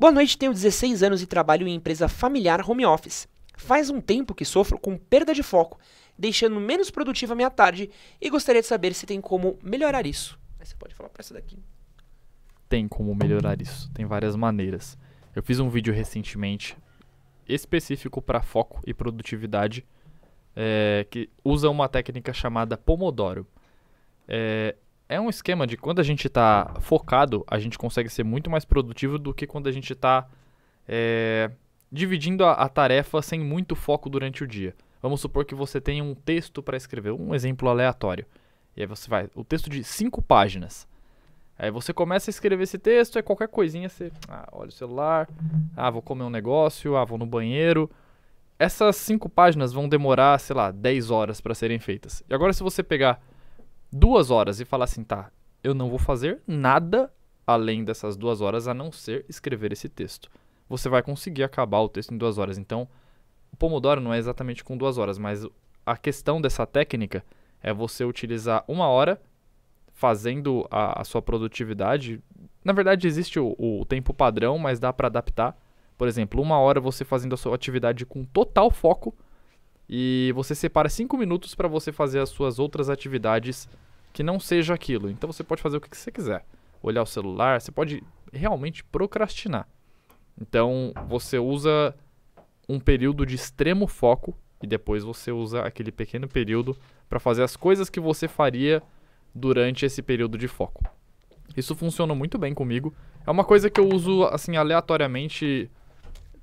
Boa noite, tenho 16 anos e trabalho em empresa familiar home office. Faz um tempo que sofro com perda de foco, deixando menos produtiva minha tarde e gostaria de saber se tem como melhorar isso. Aí você pode falar para essa daqui. Tem como melhorar isso, tem várias maneiras. Eu fiz um vídeo recentemente específico para foco e produtividade é, que usa uma técnica chamada Pomodoro. É, é um esquema de quando a gente está focado, a gente consegue ser muito mais produtivo do que quando a gente está é, dividindo a, a, tarefa sem muito foco durante o dia. Vamos supor que você tenha um texto para escrever, um exemplo aleatório. E aí você vai, o texto de cinco páginas. Aí você começa a escrever esse texto, é qualquer coisinha, você ah, olha o celular, ah, vou comer um negócio, ah, vou no banheiro. Essas cinco páginas vão demorar, sei lá, 10 horas para serem feitas. E agora se você pegar duas horas e falar assim, tá, eu não vou fazer nada além dessas duas horas a não ser escrever esse texto. Você vai conseguir acabar o texto em duas horas. Então, o Pomodoro não é exatamente com duas horas, mas a questão dessa técnica é você utilizar uma hora fazendo a, a sua produtividade. Na verdade, existe o, o tempo padrão, mas dá para adaptar. Por exemplo, uma hora você fazendo a sua atividade com total foco e você separa cinco minutos para você fazer as suas outras atividades que não seja aquilo. Então você pode fazer o que você quiser. Olhar o celular, você pode realmente procrastinar. Então você usa um período de extremo foco e depois você usa aquele pequeno período para fazer as coisas que você faria durante esse período de foco. Isso funciona muito bem comigo. É uma coisa que eu uso assim aleatoriamente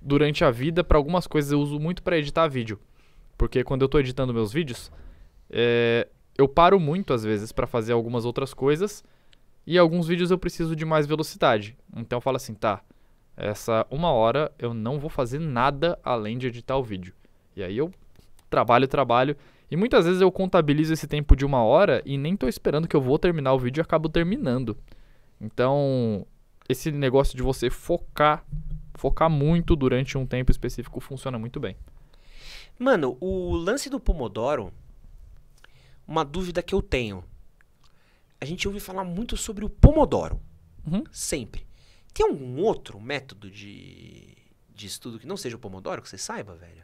durante a vida, para algumas coisas eu uso muito para editar vídeo. Porque quando eu tô editando meus vídeos, é, eu paro muito às vezes para fazer algumas outras coisas. E alguns vídeos eu preciso de mais velocidade. Então eu falo assim, tá, essa uma hora eu não vou fazer nada além de editar o vídeo. E aí eu trabalho, trabalho. E muitas vezes eu contabilizo esse tempo de uma hora e nem tô esperando que eu vou terminar o vídeo e acabo terminando. Então, esse negócio de você focar, focar muito durante um tempo específico funciona muito bem. Mano, o lance do Pomodoro, uma dúvida que eu tenho. A gente ouve falar muito sobre o Pomodoro. Uhum. Sempre. Tem algum outro método de, de estudo que não seja o Pomodoro, que você saiba, velho?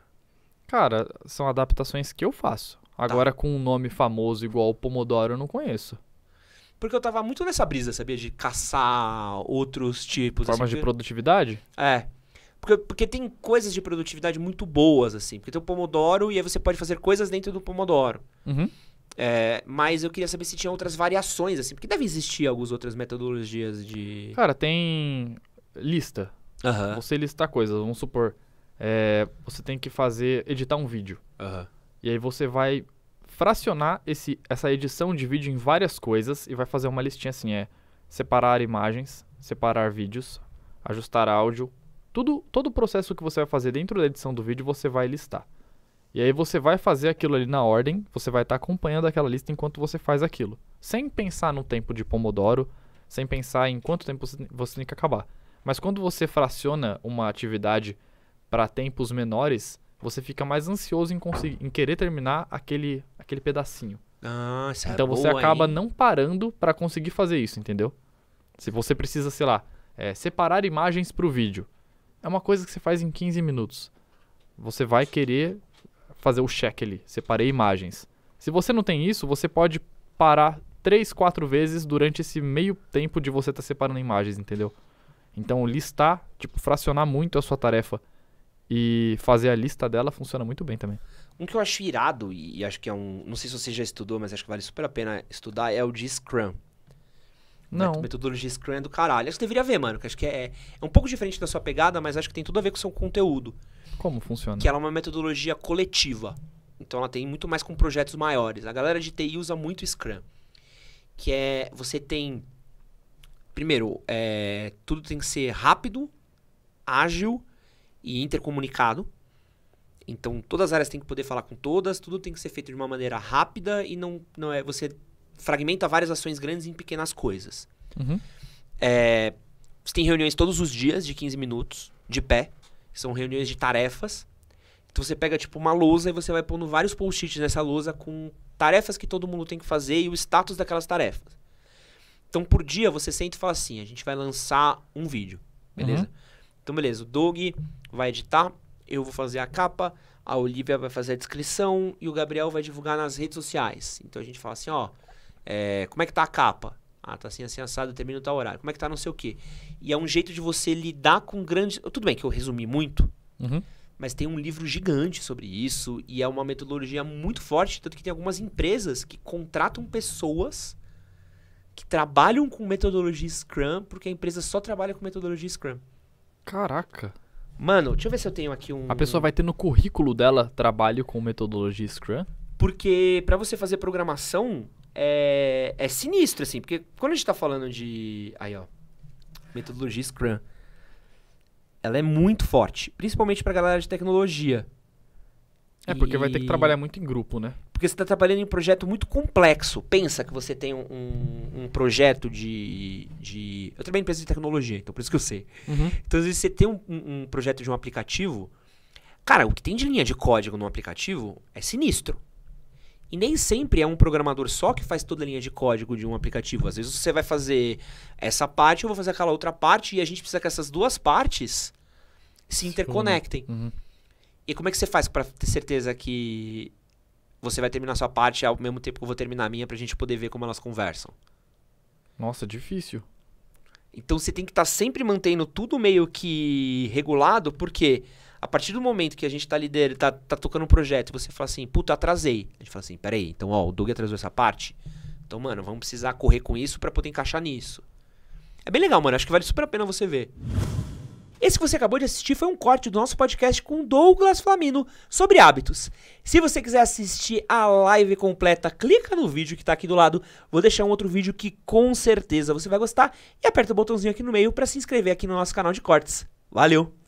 Cara, são adaptações que eu faço. Tá. Agora, tá. com um nome famoso igual o Pomodoro, eu não conheço. Porque eu tava muito nessa brisa, sabia? De caçar outros tipos. Formas assim, de produtividade? É. Porque, porque tem coisas de produtividade muito boas, assim. Porque tem o Pomodoro e aí você pode fazer coisas dentro do Pomodoro. Uhum. É, mas eu queria saber se tinha outras variações, assim. Porque deve existir algumas outras metodologias de. Cara, tem lista. Uhum. Você listar coisas. Vamos supor, é, você tem que fazer, editar um vídeo. Uhum. E aí você vai fracionar esse, essa edição de vídeo em várias coisas e vai fazer uma listinha assim, é separar imagens, separar vídeos, ajustar áudio, tudo, todo o processo que você vai fazer dentro da edição do vídeo, você vai listar. E aí você vai fazer aquilo ali na ordem, você vai estar tá acompanhando aquela lista enquanto você faz aquilo. Sem pensar no tempo de Pomodoro, sem pensar em quanto tempo você tem que acabar. Mas quando você fraciona uma atividade para tempos menores, você fica mais ansioso em, conseguir, em querer terminar aquele, aquele pedacinho. Nossa, ah, é então é você boa, acaba hein? não parando para conseguir fazer isso, entendeu? Se você precisa, sei lá, é, separar imagens para o vídeo é uma coisa que você faz em 15 minutos. Você vai querer fazer o check ali, separei imagens. Se você não tem isso, você pode parar 3, 4 vezes durante esse meio tempo de você estar tá separando imagens, entendeu? Então listar, tipo, fracionar muito a sua tarefa e fazer a lista dela funciona muito bem também. Um que eu acho irado, e acho que é um. Não sei se você já estudou, mas acho que vale super a pena estudar, é o de Scrum. Não. Né? Metodologia Scrum é do caralho. Acho que deveria ver, mano. Que acho que é, é um pouco diferente da sua pegada, mas acho que tem tudo a ver com o seu conteúdo. Como funciona? Que ela é uma metodologia coletiva. Então ela tem muito mais com projetos maiores. A galera de TI usa muito Scrum. Que é. Você tem. Primeiro, é, tudo tem que ser rápido, ágil e intercomunicado. Então todas as áreas têm que poder falar com todas, tudo tem que ser feito de uma maneira rápida e não, não é. Você fragmenta várias ações grandes em pequenas coisas. Uhum. É, você tem reuniões todos os dias de 15 minutos, de pé. São reuniões de tarefas. Então você pega tipo uma lousa e você vai pondo vários post-its nessa lousa com tarefas que todo mundo tem que fazer e o status daquelas tarefas. Então por dia você senta e fala assim: a gente vai lançar um vídeo, beleza? Uhum. Então beleza, o Doug vai editar, eu vou fazer a capa, a Olivia vai fazer a descrição e o Gabriel vai divulgar nas redes sociais. Então a gente fala assim: ó, é, como é que tá a capa? Ah, tá assim, assim, assado, termina tal horário. Como é que tá não sei o quê? E é um jeito de você lidar com grandes... Tudo bem que eu resumi muito, uhum. mas tem um livro gigante sobre isso e é uma metodologia muito forte, tanto que tem algumas empresas que contratam pessoas que trabalham com metodologia Scrum, porque a empresa só trabalha com metodologia Scrum. Caraca. Mano, deixa eu ver se eu tenho aqui um. A pessoa vai ter no currículo dela trabalho com metodologia Scrum? Porque para você fazer programação, é, é sinistro, assim, porque quando a gente tá falando de. Aí, ó. Metodologia Scrum. Ela é muito forte, principalmente pra galera de tecnologia. É, porque e... vai ter que trabalhar muito em grupo, né? Porque você está trabalhando em um projeto muito complexo. Pensa que você tem um, um, projeto de, de. Eu também empresa de tecnologia, então por isso que eu sei. Uhum. Então, às vezes, você tem um, um, projeto de um aplicativo. Cara, o que tem de linha de código num aplicativo é sinistro. E nem sempre é um programador só que faz toda a linha de código de um aplicativo. Às vezes você vai fazer essa parte, eu vou fazer aquela outra parte, e a gente precisa que essas duas partes se interconectem. Uhum. E como é que você faz para ter certeza que você vai terminar sua parte ao mesmo tempo que eu vou terminar a minha pra gente poder ver como elas conversam? Nossa, difícil. Então você tem que estar tá sempre mantendo tudo meio que regulado, porque a partir do momento que a gente tá liderando, tá, tá tocando um projeto e você fala assim, puta, atrasei. A gente fala assim, peraí, então ó, o Doug atrasou essa parte. Então, mano, vamos precisar correr com isso para poder encaixar nisso. É bem legal, mano. Acho que vale super a pena você ver. Esse que você acabou de assistir foi um corte do nosso podcast com Douglas Flamino sobre hábitos. Se você quiser assistir a live completa, clica no vídeo que está aqui do lado. Vou deixar um outro vídeo que com certeza você vai gostar e aperta o botãozinho aqui no meio para se inscrever aqui no nosso canal de cortes. Valeu!